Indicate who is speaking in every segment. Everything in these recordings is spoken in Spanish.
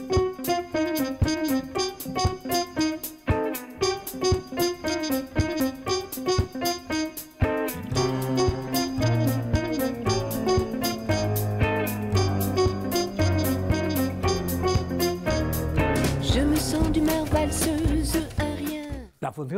Speaker 1: Bye.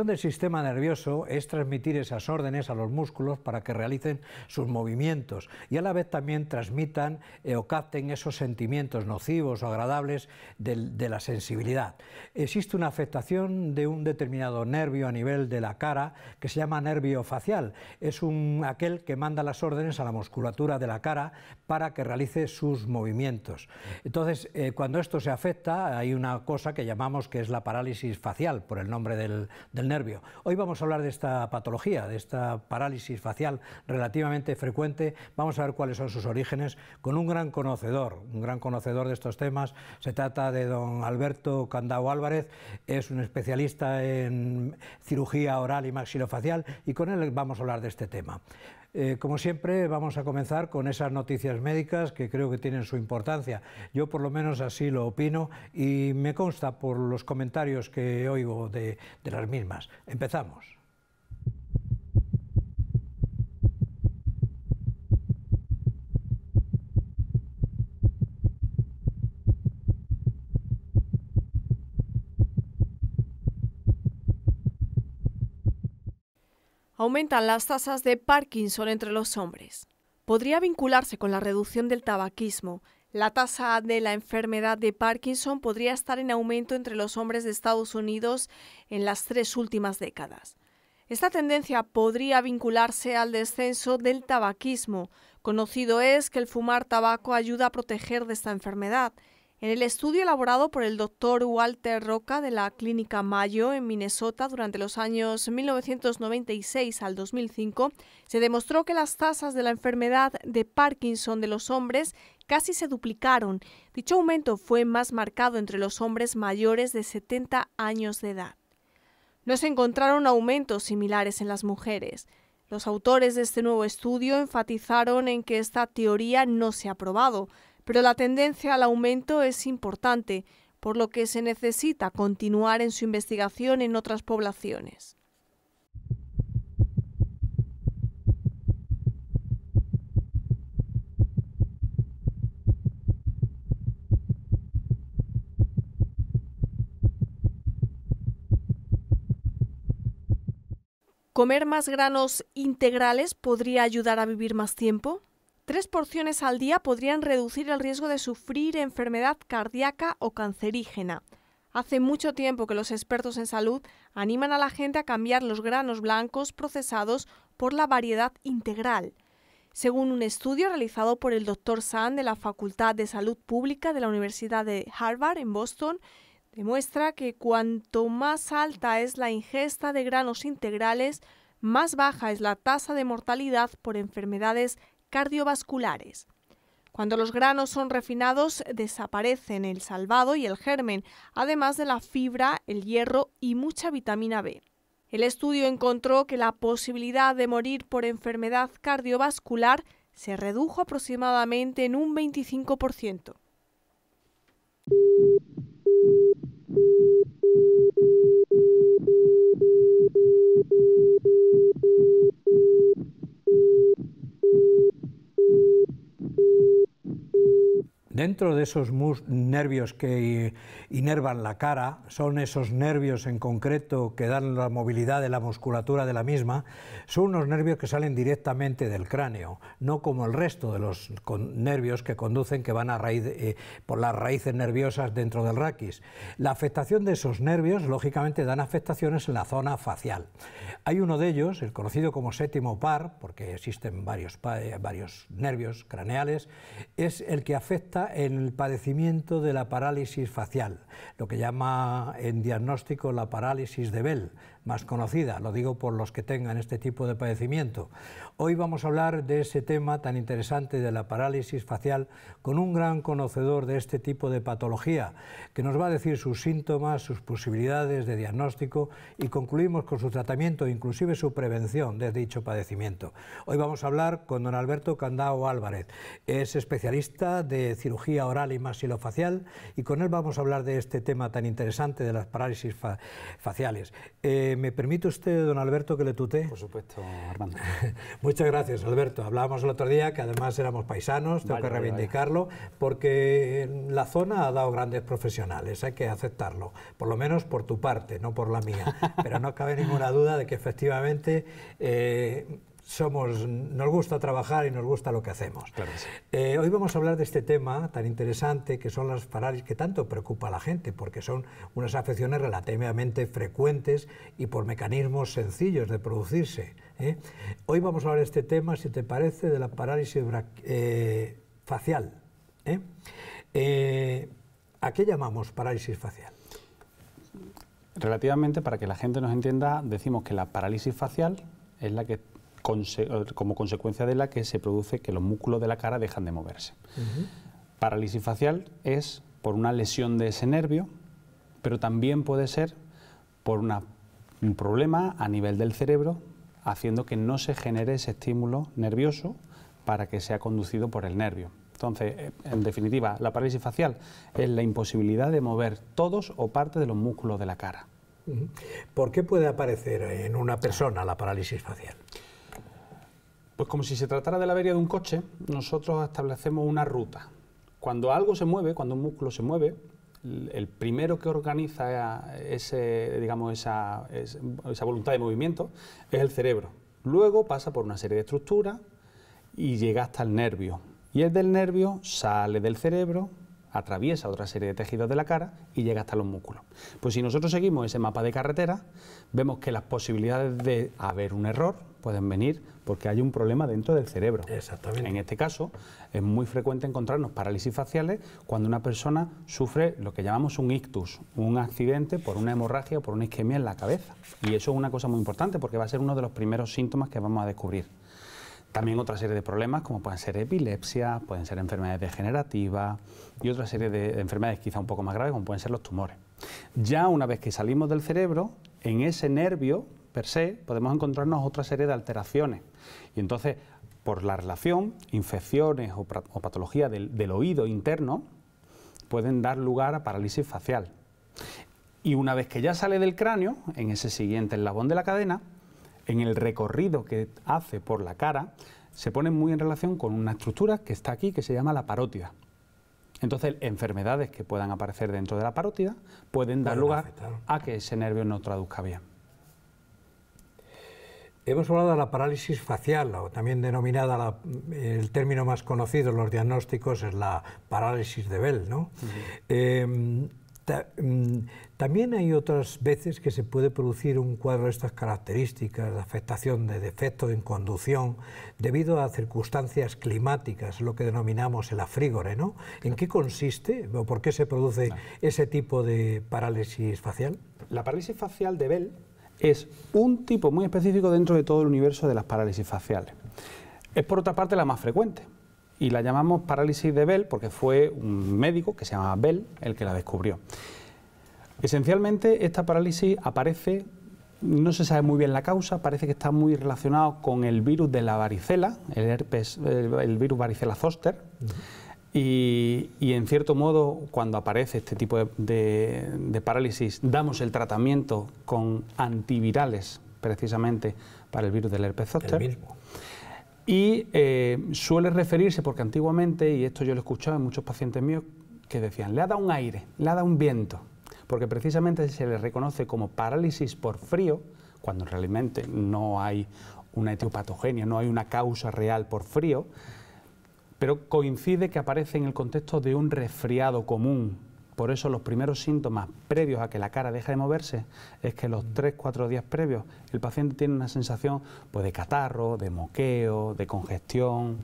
Speaker 1: del sistema nervioso es transmitir esas órdenes a los músculos para que realicen sus movimientos y a la vez también transmitan eh, o capten esos sentimientos nocivos o agradables de, la sensibilidad. Existe una afectación de un determinado nervio a nivel de la cara que se llama nervio facial. Es un, aquel que manda las órdenes a la musculatura de la cara para que realice sus movimientos. Entonces, eh, cuando esto se afecta, hay una cosa que llamamos que es la parálisis facial, por el nombre del, del nervio Hoy vamos a hablar de esta patología, de esta parálisis facial relativamente frecuente. Vamos a ver cuáles son sus orígenes con un gran conocedor, un gran conocedor de estos temas. Se trata de don Alberto Candao Álvarez, es un especialista en cirugía oral y maxilofacial y con él vamos a hablar de este tema. Eh, como siempre, vamos a comenzar con esas noticias médicas que creo que tienen su importancia. Yo por lo menos así lo opino y me consta por los comentarios que oigo de, de las mismas. Empezamos.
Speaker 2: aumentan las tasas de Parkinson entre los hombres. Podría vincularse con la reducción del tabaquismo. La tasa de la enfermedad de Parkinson podría estar en aumento entre los hombres de Estados Unidos en las tres últimas décadas. Esta tendencia podría vincularse al descenso del tabaquismo. Conocido es que el fumar tabaco ayuda a proteger de esta enfermedad. En el estudio elaborado por el doctor Walter Roca de la Clínica Mayo en Minnesota durante los años 1996 al 2005, se demostró que las tasas de la enfermedad de Parkinson de los hombres casi se duplicaron. Dicho aumento fue más marcado entre los hombres mayores de 70 años de edad. No se encontraron aumentos similares en las mujeres. Los autores de este nuevo estudio enfatizaron en que esta teoría no se ha probado, pero la tendencia al aumento es importante, por lo que se necesita continuar en su investigación en otras poblaciones. ¿Comer más granos integrales podría ayudar a vivir más tiempo? Tres porciones al día podrían reducir el riesgo de sufrir enfermedad cardíaca o cancerígena. Hace mucho tiempo que los expertos en salud animan a la gente a cambiar los granos blancos procesados por la variedad integral. Según un estudio realizado por el Dr. San de la Facultad de Salud Pública de la Universidad de Harvard en Boston, demuestra que cuanto más alta es la ingesta de granos integrales, más baja es la tasa de mortalidad por enfermedades cardiovasculares. Cuando los granos son refinados, desaparecen el salvado y el germen, además de la fibra, el hierro y mucha vitamina B. El estudio encontró que la posibilidad de morir por enfermedad cardiovascular se redujo aproximadamente en un 25%.
Speaker 1: Dentro de esos nervios que eh, inervan la cara, son esos nervios en concreto que dan la movilidad de la musculatura de la misma, son unos nervios que salen directamente del cráneo, no como el resto de los nervios que conducen, que van eh, por las raíces nerviosas dentro del raquis. La afectación de esos nervios, lógicamente, dan afectaciones en la zona facial. Hay uno de ellos, el conocido como séptimo par, porque existen varios, eh, varios nervios craneales, es el que afecta en el padecimiento de la parálisis facial, lo que llama en diagnóstico la parálisis de Bell, más conocida, lo digo por los que tengan este tipo de padecimiento. Hoy vamos a hablar de ese tema tan interesante de la parálisis facial con un gran conocedor de este tipo de patología, que nos va a decir sus síntomas, sus posibilidades de diagnóstico y concluimos con su tratamiento, inclusive su prevención de dicho padecimiento. Hoy vamos a hablar con don Alberto Candao Álvarez. Es especialista de cirugía oral y maxilofacial y con él vamos a hablar de este tema tan interesante de las parálisis faciales. Eh, eh, ¿Me permite usted, don Alberto, que le tute? Por
Speaker 3: supuesto, Armando.
Speaker 1: Muchas gracias, Alberto. Hablábamos el otro día que además éramos paisanos, tengo que reivindicarlo, porque la zona ha dado grandes profesionales, hay que aceptarlo, por lo menos por tu parte, no por la mía. Pero no cabe ninguna duda de que efectivamente... Eh, somos, nos gusta trabajar y nos gusta lo que hacemos. Eh, hoy vamos a hablar de este tema tan interesante que son las parálisis que tanto preocupa a la gente, porque son unas afecciones relativamente frecuentes y por mecanismos sencillos de producirse. ¿eh? Hoy vamos a hablar de este tema, si te parece, de la parálisis eh, facial. ¿A qué llamamos parálisis facial?
Speaker 3: Relativamente, para que la gente nos entienda, decimos que la parálisis facial es la que eh, como consecuencia de la que se produce que los músculos de la cara dejan de moverse. Parálisis facial es por una lesión de ese nervio, pero también puede ser por un problema a nivel del cerebro, haciendo que no se genere ese estímulo nervioso para que sea conducido por el nervio. Entonces, eh, en definitiva, la parálisis facial es la imposibilidad de mover todos o parte de los músculos de la cara. ¿Por qué puede aparecer en una persona la parálisis facial? Pues como si se tratara de la avería de un coche, nosotros establecemos una ruta. Cuando algo se mueve, cuando un músculo se mueve, el primero que organiza ese, digamos, esa, esa voluntad de movimiento es el cerebro. Luego pasa por una serie de estructuras y llega hasta el nervio. Y el del nervio sale del cerebro, atraviesa otra serie de tejidos de la cara y llega hasta los músculos. Pues si nosotros seguimos ese mapa de carretera, vemos que las posibilidades de haber un error pueden venir porque hay un problema dentro del cerebro. Exactamente. En este caso, es muy frecuente encontrarnos parálisis faciales cuando una persona sufre lo que llamamos un ictus, un accidente por una hemorragia o por una isquemia en la cabeza. Y eso es una cosa muy importante porque va a ser uno de los primeros síntomas que vamos a descubrir. También otra serie de problemas como pueden ser epilepsia, pueden ser enfermedades degenerativas y otra serie de enfermedades quizá un poco más graves como pueden ser los tumores. Ya una vez que salimos del cerebro, en ese nervio per se, podemos encontrarnos otra serie de alteraciones. Y entonces, por la relación, infecciones o, patología patologías del, oído interno pueden dar lugar a parálisis facial. Y una vez que ya sale del cráneo, en ese siguiente eslabón de la cadena, en el recorrido que hace por la cara, se pone muy en relación con una estructura que está aquí que se llama la parótida. Entonces, enfermedades que puedan aparecer dentro de la parótida pueden dar lugar a que ese nervio no traduzca bien.
Speaker 1: Hemos hablado de la parálisis facial, o también denominada, el término más conocido en los diagnósticos es la parálisis de Bell, em, mm, también hay otras veces que se puede producir un cuadro de estas características, de afectación de defecto en conducción, debido a circunstancias climáticas, lo que denominamos el afrígore, ¿no? ¿En qué consiste o por qué se produce ese tipo de parálisis facial?
Speaker 3: La parálisis facial de Bell es un tipo muy específico dentro de todo el universo de las parálisis faciales. Es por otra parte la más frecuente y la llamamos parálisis de Bell porque fue un médico que se llamaba Bell el que la descubrió. Esencialmente esta parálisis aparece, no se sabe muy bien la causa, parece que está muy relacionado con el virus de la varicela, el herpes, el, virus varicela zoster. Y, en cierto modo, cuando aparece este tipo de, parálisis, damos el tratamiento con antivirales, precisamente para el virus del herpes zóster. Y eh, suele referirse, porque antiguamente, y esto yo lo he escuchado en muchos pacientes míos, que decían, le ha dado un aire, le ha dado un viento, porque precisamente se le reconoce como parálisis por frío, cuando realmente no hay una etiopatogenia, no hay una causa real por frío, pero coincide que aparece en el contexto de un resfriado común. Por eso los primeros síntomas previos a que la cara deje de moverse es que los 3-4 días previos el paciente tiene una sensación pues, de catarro, de moqueo, de congestión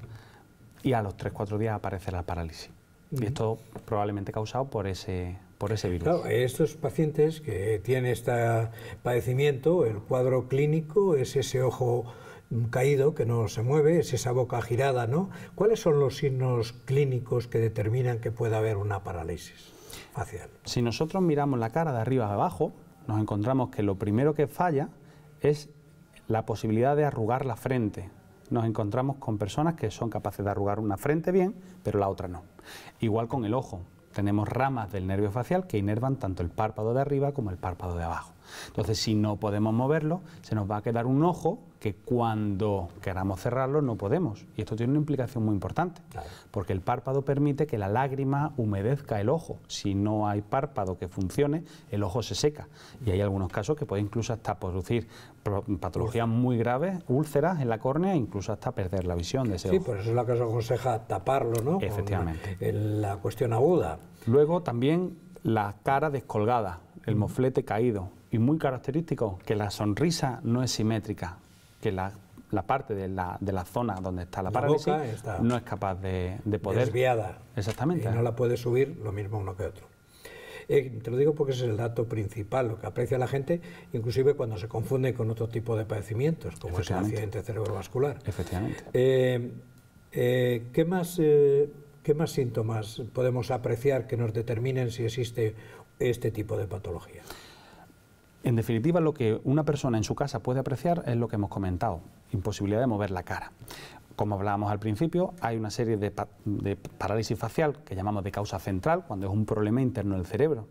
Speaker 3: y a los 3-4 días aparece la parálisis. Y esto probablemente causado por ese, por ese virus.
Speaker 1: Claro, estos pacientes que tienen este padecimiento, el cuadro clínico es ese ojo caído, que no se mueve, es esa boca girada, ¿no? ¿Cuáles son los signos clínicos que determinan que puede haber una parálisis facial?
Speaker 3: Si nosotros miramos la cara de arriba a abajo, nos encontramos que lo primero que falla es la posibilidad de arrugar la frente. Nos encontramos con personas que son capaces de arrugar una frente bien, pero la otra no. Igual con el ojo, tenemos ramas del nervio facial que inervan tanto el párpado de arriba como el párpado de abajo. Entonces, si no podemos moverlo, se nos va a quedar un ojo que cuando queramos cerrarlo no podemos. Y esto tiene una implicación muy importante, porque el párpado permite que la lágrima humedezca el ojo. Si no hay párpado que funcione, el ojo se seca. Y hay algunos casos que puede incluso hasta producir patologías muy graves, úlceras en la córnea, incluso hasta perder la visión de ese ojo. Sí, por eso es lo que se aconseja taparlo, ¿no? Efectivamente. la cuestión aguda. Luego también la cara descolgada, el moflete caído, y muy característico, que la sonrisa no es simétrica, que la, la parte de la, de la, zona donde está la, la no es capaz de, de, poder... Desviada. Exactamente. Y no la
Speaker 1: puede subir lo mismo uno que otro. Eh, te lo digo porque ese es el dato principal, lo que aprecia la gente, inclusive cuando se confunde con otro tipo de padecimientos, como es el accidente cerebrovascular. Efectivamente. Eh, eh, más, ¿Qué más síntomas podemos apreciar que nos determinen si existe este tipo de patología?
Speaker 3: En definitiva, lo que una persona en su casa puede apreciar es lo que hemos comentado, imposibilidad de mover la cara. Como hablábamos al principio, hay una serie de, parálisis facial que llamamos de causa central, cuando es un problema interno del cerebro.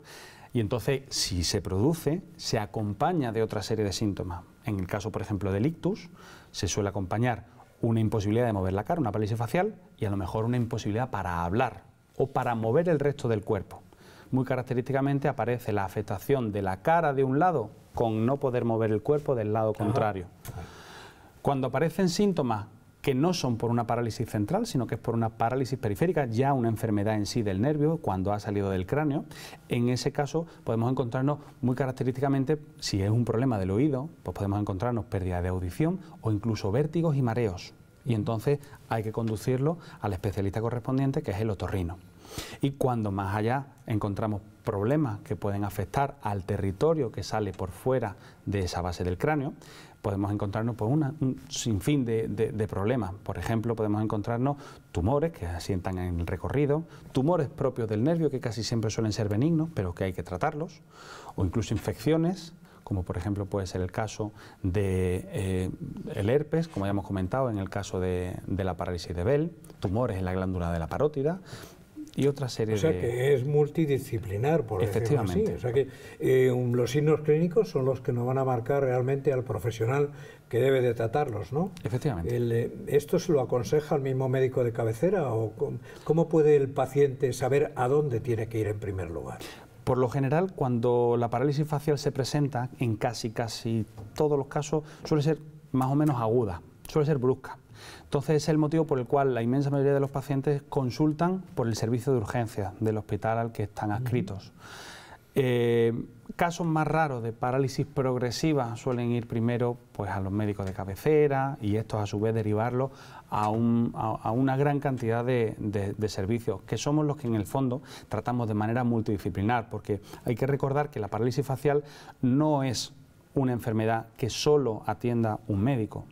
Speaker 3: Y entonces, si se produce, se acompaña de otra serie de síntomas. En el caso, por ejemplo, del ictus, se suele acompañar una imposibilidad de mover la cara, una parálisis facial, y a lo mejor una imposibilidad para hablar o para mover el resto del cuerpo muy característicamente aparece la afectación de la cara de un lado con no poder mover el cuerpo del lado contrario. Cuando aparecen síntomas que no son por una parálisis central, sino que es por una parálisis periférica, ya una enfermedad en sí del nervio, cuando ha salido del cráneo. En ese caso podemos encontrarnos muy característicamente, si es un problema del oído, pues podemos encontrarnos pérdida de audición o incluso vértigos y mareos. Y entonces hay que conducirlo al especialista correspondiente, que es el otorrino. Y cuando más allá encontramos problemas que pueden afectar al territorio que sale por fuera de esa base del cráneo, podemos encontrarnos pues, un sinfín de, de, problemas. Por ejemplo, podemos encontrarnos tumores que asientan en el recorrido, tumores propios del nervio que casi siempre suelen ser benignos, pero que hay que tratarlos, o incluso infecciones como por ejemplo puede ser el caso de eh, el herpes, como ya hemos comentado, en el caso de, de la parálisis de Bell, tumores en la glándula de la parótida, y otra serie O sea, que
Speaker 1: es multidisciplinar, por Efectivamente. Así. O sea, que eh, los signos clínicos son los que nos van a marcar realmente al profesional que debe de tratarlos, ¿no? Efectivamente. Eh, ¿Esto se lo aconseja el mismo médico de cabecera o cómo puede el paciente saber a dónde tiene que ir en primer
Speaker 3: lugar? Por lo general, cuando la parálisis facial se presenta, en casi, casi todos los casos, suele ser más o menos aguda, suele ser brusca. Entonces, es el motivo por el cual la inmensa mayoría de los pacientes consultan por el servicio de urgencia del hospital al que están adscritos. Eh, casos más raros de parálisis progresiva suelen ir primero pues, a los médicos de cabecera y estos a su vez derivarlo a, una gran cantidad de, de, servicios, que somos los que en el fondo tratamos de manera multidisciplinar, porque hay que recordar que la parálisis facial no es una enfermedad que solo atienda un médico.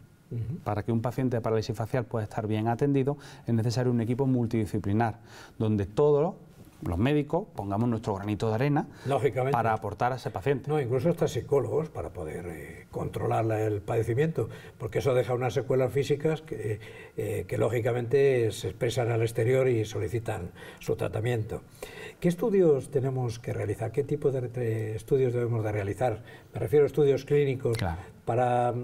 Speaker 3: Para que un paciente de parálisis facial pueda estar bien atendido, es necesario un equipo multidisciplinar, donde todos los médicos pongamos nuestro granito de arena para aportar a ese paciente.
Speaker 1: No, incluso hasta psicólogos para poder eh, controlar el padecimiento, porque eso deja unas secuelas físicas eh, que, lógicamente se expresan al exterior y solicitan su tratamiento. ¿Qué estudios tenemos que realizar? ¿Qué tipo de estudios debemos de realizar? Me refiero a estudios clínicos para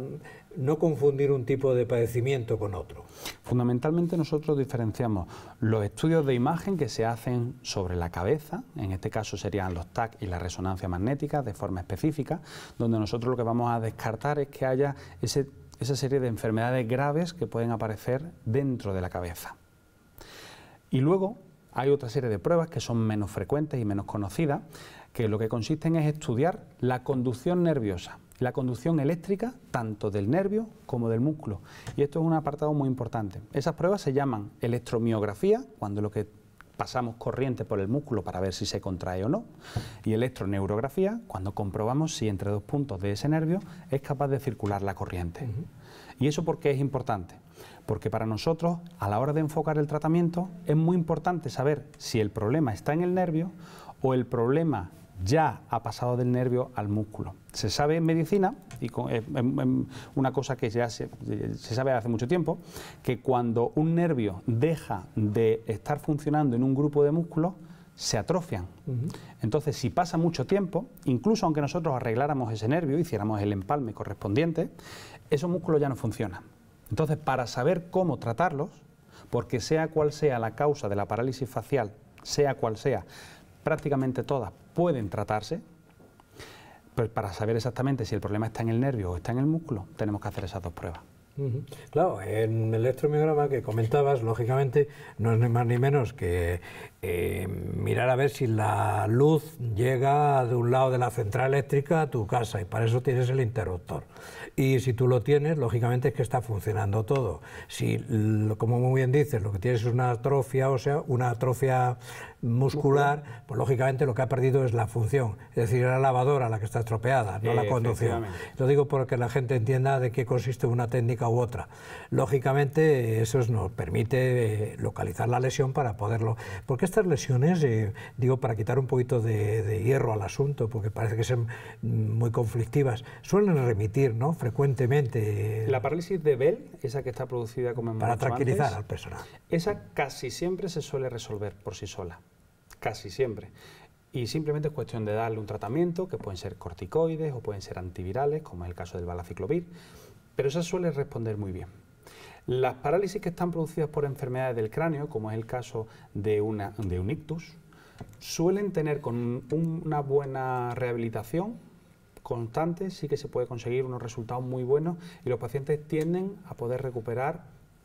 Speaker 1: no confundir un tipo de padecimiento con otro.
Speaker 3: Fundamentalmente nosotros diferenciamos los estudios de imagen que se hacen sobre la cabeza, en este caso serían los TAC y la resonancia magnética de forma específica, donde nosotros lo que vamos a descartar es que haya esa serie de enfermedades graves que pueden aparecer dentro de la cabeza. Y luego hay otra serie de pruebas que son menos frecuentes y menos conocidas, que lo que consisten es estudiar la conducción nerviosa la conducción eléctrica tanto del nervio como del músculo. Y esto es un apartado muy importante. Esas pruebas se llaman electromiografía, cuando lo que pasamos corriente por el músculo para ver si se contrae o no, y electroneurografía, cuando comprobamos si entre dos puntos de ese nervio es capaz de circular la corriente. ¿Y eso por qué es importante? Porque para nosotros, a la hora de enfocar el tratamiento, es muy importante saber si el problema está en el nervio o el problema ya ha pasado del nervio al músculo. Se sabe en medicina, y es una cosa que ya se, se, sabe hace mucho tiempo, que cuando un nervio deja de estar funcionando en un grupo de músculos, se atrofian. Entonces, si pasa mucho tiempo, incluso aunque nosotros arregláramos ese nervio, hiciéramos el empalme correspondiente, esos músculos ya no funcionan. Entonces, para saber cómo tratarlos, porque sea cual sea la causa de la parálisis facial, sea cual sea, prácticamente todas pueden tratarse, pero para saber exactamente si el problema está en el nervio o está en el músculo, tenemos que hacer esas dos pruebas.
Speaker 1: Claro, en el electromiograma que comentabas, lógicamente, no es ni más ni menos que eh, mirar a ver si la luz llega de un lado de la central eléctrica a tu casa y para eso tienes el interruptor. Y si tú lo tienes, lógicamente es que está funcionando todo. Si, como muy bien dices, lo que tienes es una atrofia o sea una atrofia muscular, pues lógicamente lo que ha perdido es la función. Es decir, la lavadora la que está estropeada, no la conducción. Lo digo porque la gente entienda de qué consiste una técnica u otra. Lógicamente, eso nos permite eh, localizar la lesión para poderlo. Porque estas lesiones, eh, digo, para quitar un poquito de, hierro al asunto, porque parece que son mm, muy conflictivas, suelen remitir, ¿no? Frecuentemente. Eh,
Speaker 3: La parálisis de Bell, esa que está producida como en Para tranquilizar al personal. Esa casi siempre se suele resolver por sí sola. Casi siempre. Y simplemente es cuestión de darle un tratamiento, que pueden ser corticoides o pueden ser antivirales, como es el caso del balaciclovir, pero esa suele responder muy bien. Las parálisis que están producidas por enfermedades del cráneo, como es el caso de, una, de un ictus, suelen tener con una buena rehabilitación constante, sí que se puede conseguir unos resultados muy buenos y los pacientes tienden a poder recuperar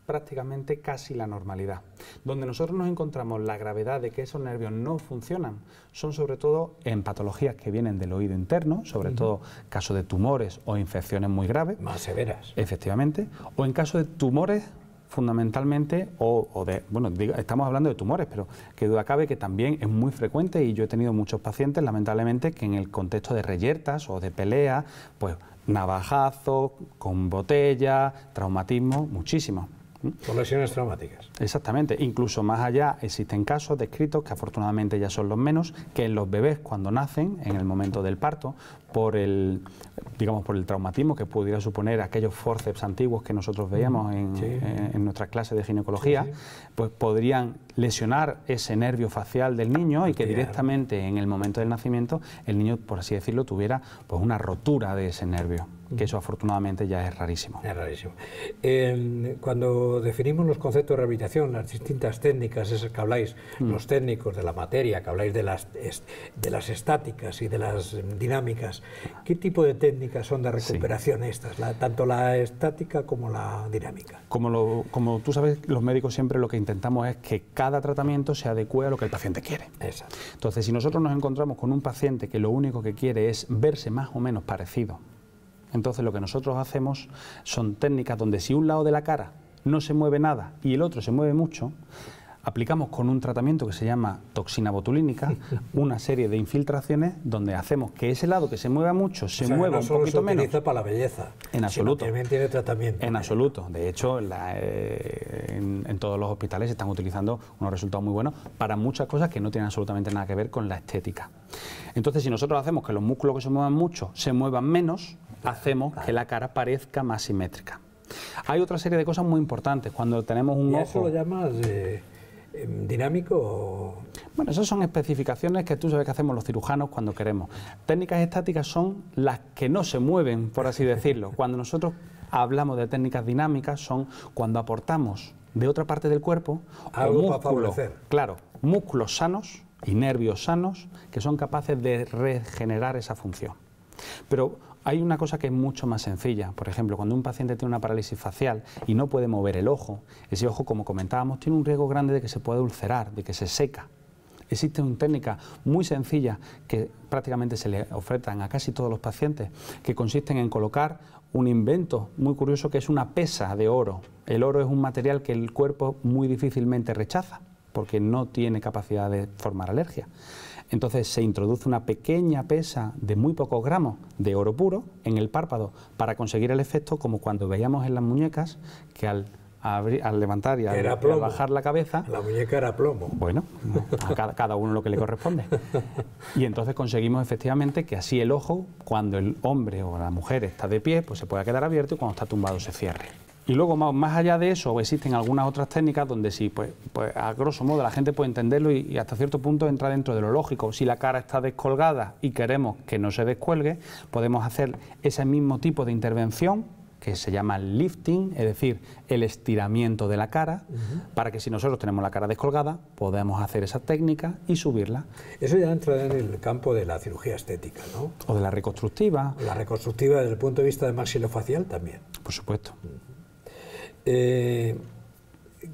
Speaker 3: prácticamente casi la normalidad. Donde nosotros nos encontramos la gravedad de que esos nervios no funcionan son sobre todo en patologías que vienen del oído interno, sobre todo caso de tumores o infecciones muy graves. Más severas. Efectivamente. O en caso de tumores fundamentalmente, o, de, bueno, estamos hablando de tumores, pero que duda cabe que también es muy frecuente y yo he tenido muchos pacientes, lamentablemente, que en el contexto de reyertas o de peleas, pues navajazos, con botella, traumatismo, muchísimos. Por lesiones traumáticas. Exactamente. Incluso más allá existen casos descritos, que afortunadamente ya son los menos, que en los bebés cuando nacen, en el momento del parto, por el, digamos, por el traumatismo que pudiera suponer aquellos forceps antiguos que nosotros mm. veíamos en, eh, nuestras clases de ginecología, pues podrían lesionar ese nervio facial del niño y que directamente en el momento del nacimiento el niño, por así decirlo, tuviera pues una rotura de ese nervio que eso afortunadamente ya es rarísimo.
Speaker 1: Es rarísimo. Em, cuando definimos los conceptos de rehabilitación, las distintas técnicas, esas que habláis, mm. los técnicos de la materia, que habláis de las, de las estáticas y de las dinámicas, ¿qué tipo de técnicas son de recuperación estas, tanto la estática como la dinámica?
Speaker 3: Como, como tú sabes, los médicos siempre lo que intentamos es que cada tratamiento se adecue a lo que el paciente quiere. Exacto. Entonces, si nosotros nos encontramos con un paciente que lo único que quiere es verse más o menos parecido entonces lo que nosotros hacemos son técnicas donde si un lado de la cara no se mueve nada y el otro se mueve mucho, aplicamos con un tratamiento que se llama toxina botulínica una serie de infiltraciones donde hacemos que ese lado que se mueva mucho se mueva un poquito se utiliza menos.
Speaker 1: para la belleza.
Speaker 3: En absoluto. También tiene tratamiento. En absoluto. De hecho, eh, en, todos los hospitales se están utilizando unos resultados muy buenos para muchas cosas que no tienen absolutamente nada que ver con la estética. Entonces, si nosotros hacemos que los músculos que se muevan mucho se muevan menos, hacemos que la cara parezca más simétrica. Hay otra serie de cosas muy importantes. Cuando tenemos un ojo. lo llamas. Eh, Em, dinámico? Bueno, esas son especificaciones que tú sabes que hacemos los cirujanos cuando queremos. Técnicas estáticas son las que no se mueven, por así decirlo. Cuando nosotros hablamos de técnicas dinámicas son cuando aportamos de otra parte del cuerpo algo músculo, Claro, músculos sanos y nervios sanos que son capaces de regenerar esa función. Pero hay una cosa que es mucho más sencilla. Por ejemplo, cuando un paciente tiene una parálisis facial y no puede mover el ojo, ese ojo, como comentábamos, tiene un riesgo grande de que se pueda ulcerar, de que se seca. Existe una técnica muy sencilla que prácticamente se le ofrecen a casi todos los pacientes, que consiste en colocar un invento muy curioso que es una pesa de oro. El oro es un material que el cuerpo muy difícilmente rechaza porque no tiene capacidad de formar alergia. Entonces se introduce una pequeña pesa de muy pocos gramos de oro puro en el párpado para conseguir el efecto como cuando veíamos en las muñecas que al, levantar y al, bajar
Speaker 1: la cabeza... La muñeca era plomo.
Speaker 3: Bueno, a cada, cada uno lo que le corresponde. Y entonces conseguimos efectivamente que así el ojo, cuando el hombre o la mujer está de pie, pues se pueda quedar abierto y cuando está tumbado se cierre. Y luego, más, más allá de eso, existen algunas otras técnicas donde sí, pues, pues a grosso modo la gente puede entenderlo y, hasta cierto punto entra dentro de lo lógico. Si la cara está descolgada y queremos que no se descuelgue, podemos hacer ese mismo tipo de intervención que se llama lifting, es decir, el estiramiento de la cara, para que si nosotros tenemos la cara descolgada, podemos hacer esa técnica y subirla.
Speaker 1: Eso ya entra en el campo de la cirugía estética, ¿no?
Speaker 3: O de la reconstructiva.
Speaker 1: la reconstructiva desde el punto de vista de maxilofacial también.
Speaker 3: Por supuesto. Mm.
Speaker 1: Eh,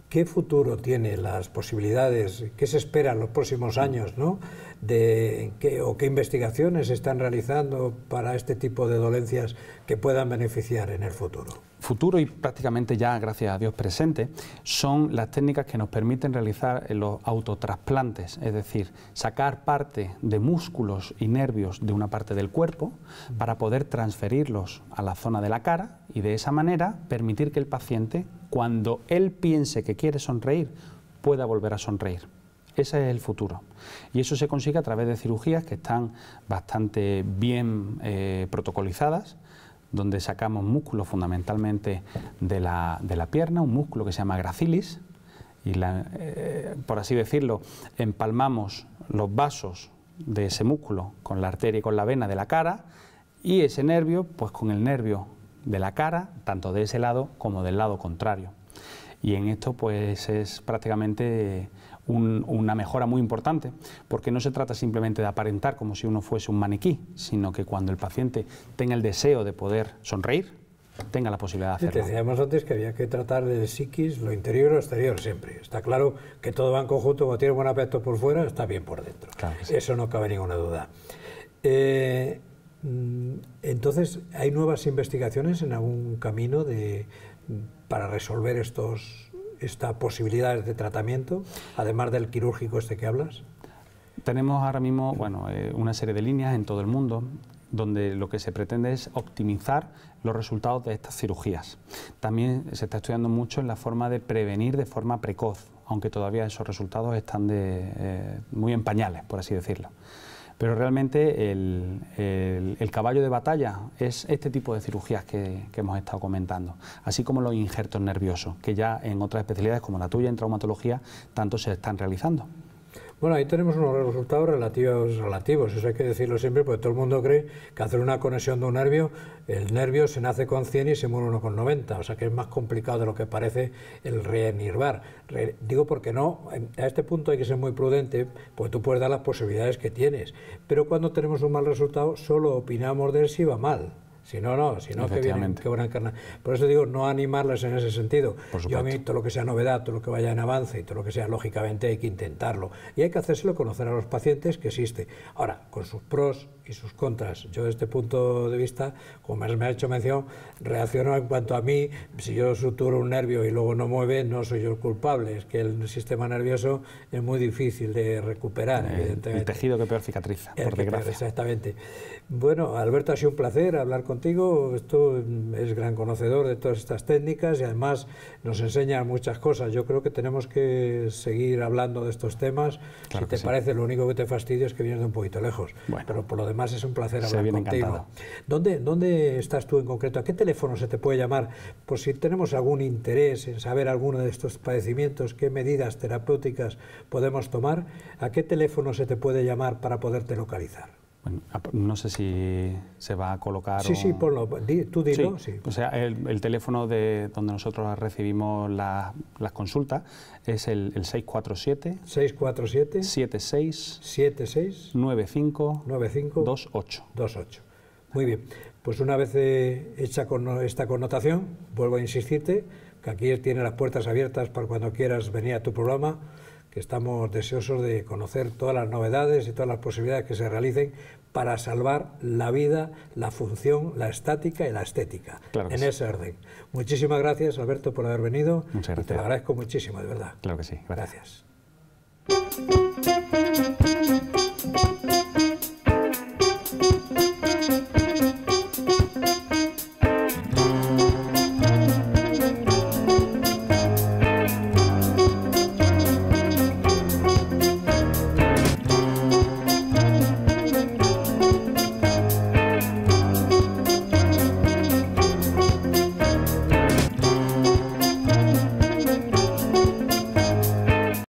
Speaker 1: ¿Qué futuro tiene las posibilidades? ¿Qué se espera en los próximos años? ¿O qué investigaciones se están realizando para este tipo de dolencias que puedan beneficiar en el futuro?
Speaker 3: futuro y prácticamente ya, gracias a Dios, presente, son las técnicas que nos permiten realizar los autotrasplantes, es decir, sacar parte de músculos y nervios de una parte del cuerpo para poder transferirlos a la zona de la cara y de esa manera permitir que el paciente, cuando él piense que quiere sonreír, pueda volver a sonreír. Ese es el futuro. Y eso se consigue a través de cirugías que están bastante bien eh, protocolizadas, donde sacamos músculo fundamentalmente de la, de la pierna, un músculo que se llama gracilis, y
Speaker 1: eh,
Speaker 3: por así decirlo, empalmamos los vasos de ese músculo con la arteria y con la vena de la cara y ese nervio pues con el nervio de la cara, tanto de ese lado como del lado contrario. Y en esto pues es prácticamente una mejora muy importante, porque no se trata simplemente de aparentar como si uno fuese un maniquí, sino que cuando el paciente tenga el deseo de poder sonreír, tenga la posibilidad de hacerlo.
Speaker 1: decíamos antes que había que tratar de psiquis lo interior o exterior siempre. Está claro que todo va en conjunto, cuando tiene buen aspecto por fuera, está bien por dentro. Eso no cabe ninguna duda. Eh, mm, entonces, ¿hay nuevas investigaciones en algún camino de, para resolver estos estas posibilidades de tratamiento, además del quirúrgico este que hablas?
Speaker 3: Tenemos ahora mismo eh, una serie de líneas en todo el mundo donde lo que se pretende es optimizar los resultados de estas cirugías. También se está estudiando mucho en la forma de prevenir de forma precoz, aunque todavía esos resultados están de, eh, muy en pañales, por así decirlo. Pero realmente el, caballo de batalla es este tipo de cirugías que, hemos estado comentando, así como los injertos nerviosos, que ya en otras especialidades como la tuya en traumatología tanto se están realizando.
Speaker 1: Bueno, ahí tenemos unos resultados relativos, relativos, eso hay que decirlo siempre, porque todo el mundo cree que hacer una conexión de un nervio, el nervio se nace con 100 y se muere uno con 90, o sea que es más complicado de lo que parece el reenervar. digo porque no, a este punto hay que ser muy prudente, porque tú puedes dar las posibilidades que tienes, pero cuando tenemos un mal resultado solo opinamos de él si va mal. Si no, no, si no, que bien, que buena Por eso digo, no animarles en ese sentido. Yo a mí, todo lo que sea novedad, todo lo que vaya en avance y todo lo que sea, lógicamente hay que intentarlo. Y hay que hacérselo conocer a los pacientes que existe. Ahora, con sus pros y sus contras. Yo, desde este punto de vista, como me ha hecho mención, reacciono en cuanto a mí. Si yo suturo un nervio y luego no mueve, no soy yo el culpable. Es que el sistema nervioso es muy difícil de recuperar, eh, evidentemente. El
Speaker 3: tejido que peor cicatriza, por desgracia.
Speaker 1: exactamente. Bueno, Alberto, ha sido un placer hablar contigo. Tú es gran conocedor de todas estas técnicas y además nos enseña muchas cosas. Yo creo que tenemos que seguir hablando de estos temas. si te parece, lo único que te fastidia es que vienes de un poquito lejos. Pero por lo demás es un placer hablar contigo. ¿Dónde, ¿Dónde estás tú en concreto? ¿A qué teléfono se te puede llamar? Por si tenemos algún interés en saber alguno de estos padecimientos, qué medidas terapéuticas podemos tomar, ¿a qué teléfono se te puede llamar para poderte
Speaker 3: localizar? Ah, pues, no sé si se va a colocar... Sí, sí,
Speaker 1: ponlo, tú dilo. Sí.
Speaker 3: O sea, el, teléfono de donde nosotros recibimos la, las consultas es el, 647... 647... 76... 76... 95...
Speaker 1: 95... 28. 28. Muy bien. Pues una vez eh, hecha con esta connotación, vuelvo a insistirte que aquí tiene las puertas abiertas para cuando quieras venir a tu programa que estamos deseosos de conocer todas las novedades y todas las posibilidades que se realicen para salvar la vida, la función, la estática y la estética, en ese orden. Muchísimas gracias, Alberto, por haber venido. Muchas gracias. Y te agradezco muchísimo, de verdad. Claro que sí. gracias.